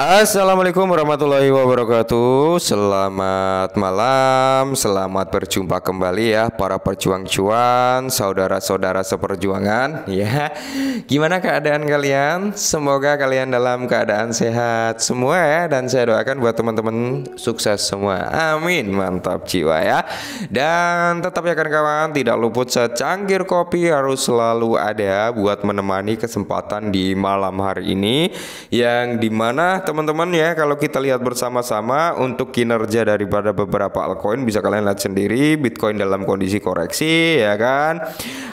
Assalamualaikum warahmatullahi wabarakatuh Selamat malam Selamat berjumpa kembali ya Para perjuang cuan Saudara-saudara seperjuangan ya Gimana keadaan kalian? Semoga kalian dalam keadaan sehat semua ya Dan saya doakan buat teman-teman sukses semua Amin Mantap jiwa ya Dan tetap ya kawan-kawan Tidak luput secangkir kopi harus selalu ada Buat menemani kesempatan di malam hari ini Yang dimana teman-teman ya kalau kita lihat bersama-sama untuk kinerja daripada beberapa altcoin bisa kalian lihat sendiri Bitcoin dalam kondisi koreksi ya kan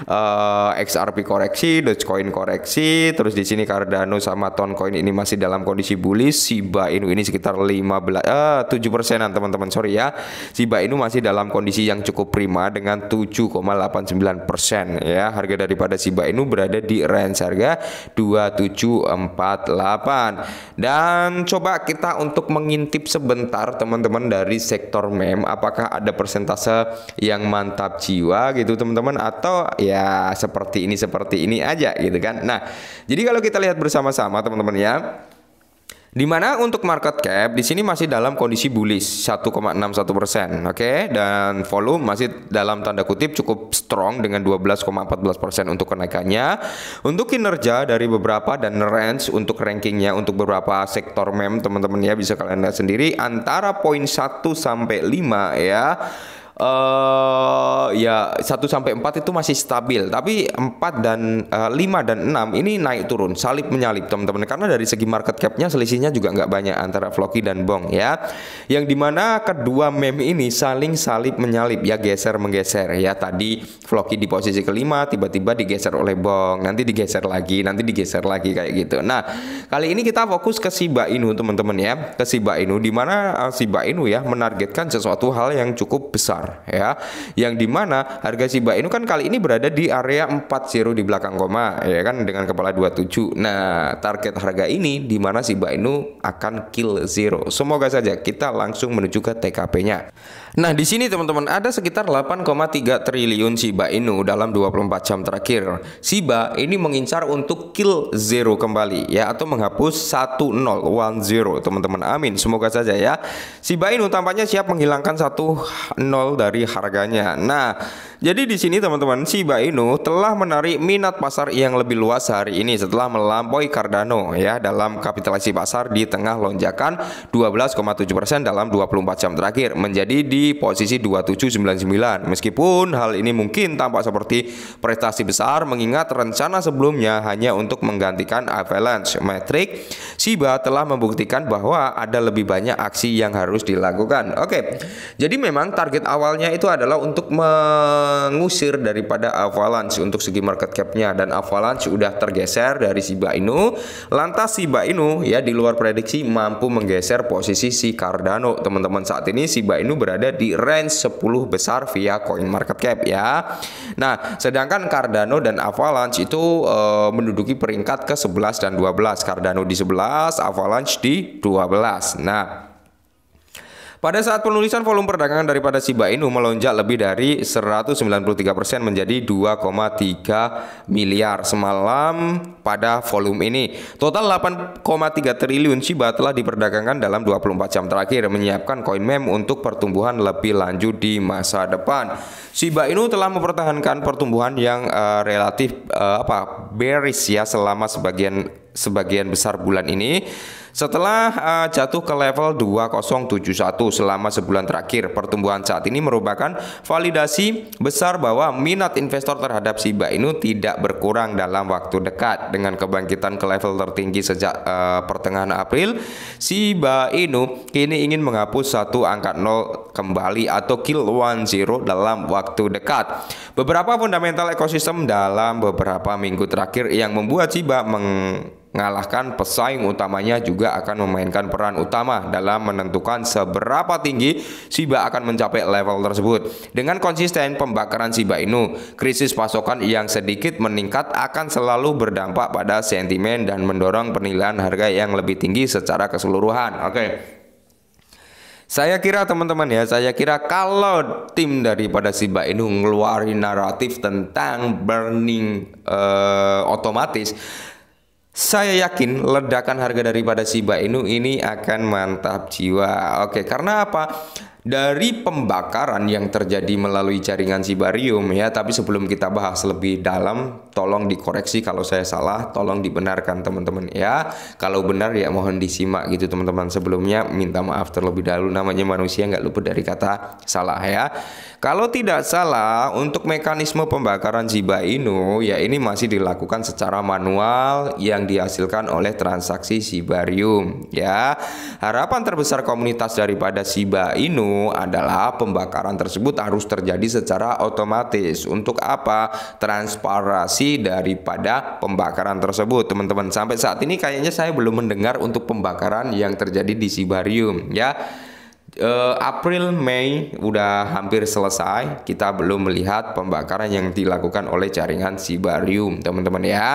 uh, eh, XRP koreksi Dogecoin koreksi terus di sini Cardano sama Toncoin ini masih dalam kondisi bullish Shiba Inu ini sekitar 15 uh, 7 persenan teman-teman sorry ya Shiba Inu masih dalam kondisi yang cukup prima dengan 7,89 persen ya harga daripada Shiba Inu berada di range harga 2748 dan dan coba kita untuk mengintip sebentar teman-teman dari sektor mem apakah ada persentase yang mantap jiwa gitu teman-teman atau ya seperti ini seperti ini aja gitu kan. Nah, jadi kalau kita lihat bersama-sama teman-teman ya di mana untuk market cap di sini masih dalam kondisi bullish 1,61 persen, oke? Okay? Dan volume masih dalam tanda kutip cukup strong dengan 12,14 persen untuk kenaikannya. Untuk kinerja dari beberapa dan range untuk rankingnya untuk beberapa sektor mem teman-teman ya bisa kalian lihat sendiri antara poin 1 sampai 5 ya uh, ya 1 sampai 4 itu masih stabil, tapi 4 dan uh, eh, 5 dan 6 ini naik turun, salib menyalip teman-teman karena dari segi market capnya selisihnya juga nggak banyak antara Floki dan Bong ya. Yang dimana kedua meme ini saling salib menyalip ya geser menggeser ya tadi Floki di posisi kelima tiba-tiba digeser oleh Bong, nanti digeser lagi, nanti digeser lagi kayak gitu. Nah, kali ini kita fokus ke Shiba Inu teman-teman ya, ke Shiba Inu dimana uh, eh, Shiba Inu ya menargetkan sesuatu hal yang cukup besar ya. Yang dimana harga Shiba Inu kan kali ini berada di area 40 di belakang koma ya kan dengan kepala 27. Nah, target harga ini dimana Shiba Inu akan kill zero. Semoga saja kita langsung menuju ke TKP-nya. Nah, di sini teman-teman ada sekitar 8,3 triliun Shiba Inu dalam 24 jam terakhir. Shiba ini mengincar untuk kill zero kembali ya atau menghapus 1010 teman-teman. Amin. Semoga saja ya. Shiba Inu tampaknya siap menghilangkan 1010 dari harganya. Nah, jadi di sini teman-teman Shiba Inu telah menarik minat pasar yang lebih luas hari ini setelah melampaui Cardano ya dalam kapitalisasi pasar di tengah lonjakan 12,7% dalam 24 jam terakhir menjadi di posisi 2799. Meskipun hal ini mungkin tampak seperti prestasi besar mengingat rencana sebelumnya hanya untuk menggantikan Avalanche Metric, Shiba telah membuktikan bahwa ada lebih banyak aksi yang harus dilakukan. Oke. Jadi memang target awalnya itu adalah untuk me mengusir daripada Avalanche untuk segi market capnya dan Avalanche sudah tergeser dari Shiba Inu. Lantas Shiba Inu ya di luar prediksi mampu menggeser posisi si Cardano. Teman-teman saat ini Shiba Inu berada di range 10 besar via coin market cap ya. Nah, sedangkan Cardano dan Avalanche itu e, menduduki peringkat ke 11 dan 12. Cardano di 11, Avalanche di 12. Nah, pada saat penulisan volume perdagangan daripada Shiba Inu melonjak lebih dari 193% menjadi 2,3 miliar semalam pada volume ini. Total 8,3 triliun Shiba telah diperdagangkan dalam 24 jam terakhir menyiapkan koin mem untuk pertumbuhan lebih lanjut di masa depan. Shiba Inu telah mempertahankan pertumbuhan yang uh, relatif uh, apa bearish ya selama sebagian sebagian besar bulan ini. Setelah uh, jatuh ke level 2071 selama sebulan terakhir, pertumbuhan saat ini merupakan validasi besar bahwa minat investor terhadap Shiba Inu tidak berkurang dalam waktu dekat dengan kebangkitan ke level tertinggi sejak uh, pertengahan April. Shiba Inu kini ingin menghapus satu angka 0 kembali atau kill one zero dalam waktu dekat. Beberapa fundamental ekosistem dalam beberapa minggu terakhir yang membuat Shiba meng mengalahkan pesaing utamanya juga akan memainkan peran utama dalam menentukan seberapa tinggi Shiba akan mencapai level tersebut. Dengan konsisten pembakaran Shiba Inu, krisis pasokan yang sedikit meningkat akan selalu berdampak pada sentimen dan mendorong penilaian harga yang lebih tinggi secara keseluruhan. Oke. Okay. Saya kira teman-teman ya, saya kira kalau tim daripada Shiba Inu ngeluarin naratif tentang burning uh, otomatis saya yakin ledakan harga daripada Shiba Inu ini akan mantap jiwa. Oke, karena apa? dari pembakaran yang terjadi melalui jaringan sibarium ya tapi sebelum kita bahas lebih dalam tolong dikoreksi kalau saya salah tolong dibenarkan teman-teman ya kalau benar ya mohon disimak gitu teman-teman sebelumnya minta maaf terlebih dahulu namanya manusia nggak luput dari kata salah ya kalau tidak salah untuk mekanisme pembakaran Shiba Inu ya ini masih dilakukan secara manual yang dihasilkan oleh transaksi sibarium ya harapan terbesar komunitas daripada Shiba Inu adalah pembakaran tersebut harus terjadi secara otomatis. Untuk apa? transparasi daripada pembakaran tersebut, teman-teman. Sampai saat ini kayaknya saya belum mendengar untuk pembakaran yang terjadi di Sibarium, ya. Uh, April Mei udah hampir selesai. Kita belum melihat pembakaran yang dilakukan oleh jaringan Sibarium, teman-teman ya.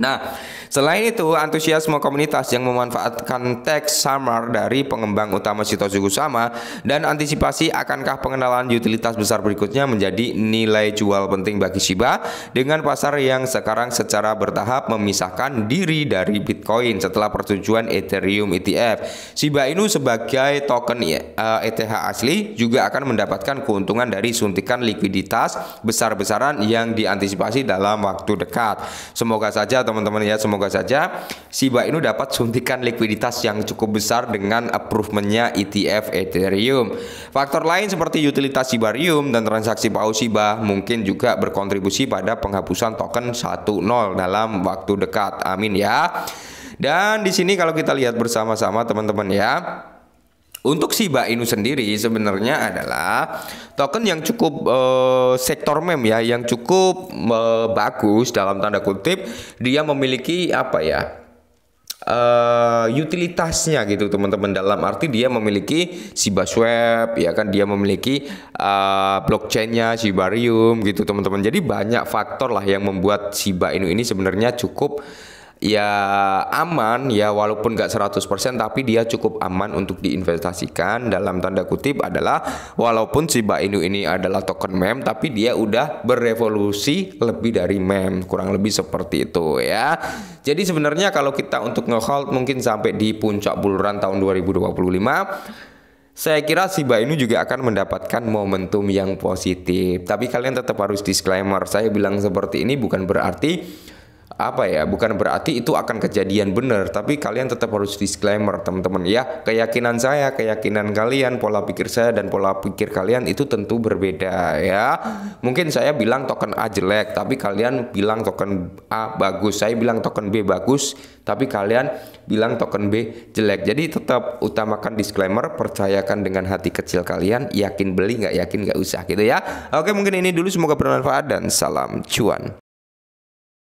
Nah, selain itu antusiasme komunitas yang memanfaatkan teks samar dari pengembang utama situs sama dan antisipasi akankah pengenalan utilitas besar berikutnya menjadi nilai jual penting bagi Shiba dengan pasar yang sekarang secara bertahap memisahkan diri dari Bitcoin setelah persetujuan Ethereum ETF. Shiba Inu sebagai token ya, ETH e asli juga akan mendapatkan keuntungan dari suntikan likuiditas besar-besaran yang diantisipasi dalam waktu dekat. Semoga saja teman-teman ya semoga saja Shiba Inu dapat suntikan likuiditas yang cukup besar dengan approvementnya ETF Ethereum. Faktor lain seperti utilitas Shibarium dan transaksi paus Shiba mungkin juga berkontribusi pada penghapusan token 1.0 dalam waktu dekat. Amin ya. Dan di sini kalau kita lihat bersama-sama teman-teman ya. Untuk Shiba Inu sendiri sebenarnya adalah token yang cukup uh, sektor mem ya, yang cukup eh, bagus dalam tanda kutip. Dia memiliki apa ya? Uh, utilitasnya gitu teman-teman dalam arti dia memiliki Shiba Swap ya kan dia memiliki uh, blockchainnya Shibarium gitu teman-teman jadi banyak faktor lah yang membuat Shiba Inu ini sebenarnya cukup ya aman ya walaupun nggak 100% tapi dia cukup aman untuk diinvestasikan dalam tanda kutip adalah walaupun Shiba Inu ini adalah token mem tapi dia udah berevolusi lebih dari mem kurang lebih seperti itu ya jadi sebenarnya kalau kita untuk ngehold mungkin sampai di puncak buluran tahun 2025 saya kira si Shiba Inu juga akan mendapatkan momentum yang positif. Tapi kalian tetap harus disclaimer. Saya bilang seperti ini bukan berarti apa ya bukan berarti itu akan kejadian benar tapi kalian tetap harus disclaimer teman-teman ya keyakinan saya keyakinan kalian pola pikir saya dan pola pikir kalian itu tentu berbeda ya mungkin saya bilang token A jelek tapi kalian bilang token A bagus saya bilang token B bagus tapi kalian bilang token B jelek jadi tetap utamakan disclaimer percayakan dengan hati kecil kalian yakin beli nggak yakin nggak usah gitu ya oke mungkin ini dulu semoga bermanfaat dan salam cuan